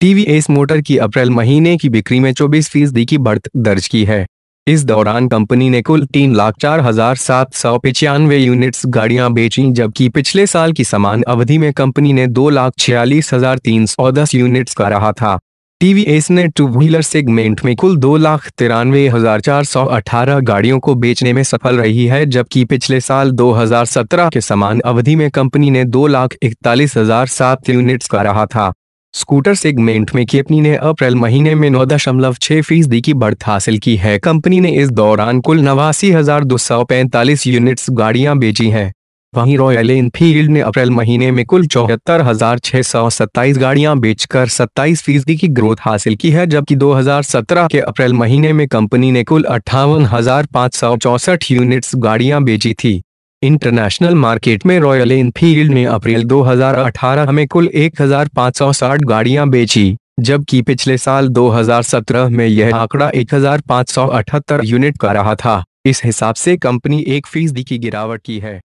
TVS motor की अप्रैल महीने की बिक्री में चौबीस फीसदी की बढ़त दर्ज की है इस दौरान कंपनी ने कुल तीन लाख चार हजार सात सौ पिचानवे यूनिट्स गाड़ियां बेची जबकि पिछले साल की समान अवधि में कंपनी ने दो लाख छियालीस हजार तीन सौ दस यूनिट्स का रहा था टीवीएस ने टू व्हीलर सेगमेंट में कुल दो लाख तिरानवे हजार चार सौ अठारह गाड़ियों को बेचने में सफल रही है जबकि पिछले साल 2017 के समान अवधि में कंपनी ने दो लाख इकतालीस हजार सात यूनिट्स का रहा था स्कूटर सेगमेंट में कंपनी ने अप्रैल महीने में नौ दशमलव छह फीसदी की बढ़त हासिल की है कंपनी ने इस दौरान कुल नवासी हजार दो सौ पैंतालीस यूनिट्स गाड़ियां बेची हैं वहीं रॉयल एनफील्ड ने अप्रैल महीने में कुल चौहत्तर हजार छह सौ सत्ताईस गाड़ियां बेचकर सत्ताईस फीसदी की ग्रोथ हासिल की है जबकि 2017 के अप्रैल महीने में कंपनी ने कुल अट्ठावन हजार पाँच सौ चौसठ यूनिट्स गाड़ियां बेची थी इंटरनेशनल मार्केट में रॉयल एनफील्ड ने अप्रैल 2018 में कुल 1560 गाड़ियां बेची जबकि पिछले साल 2017 में यह आंकड़ा 1578 यूनिट का रहा था इस हिसाब से कंपनी एक फीसदी की गिरावट की है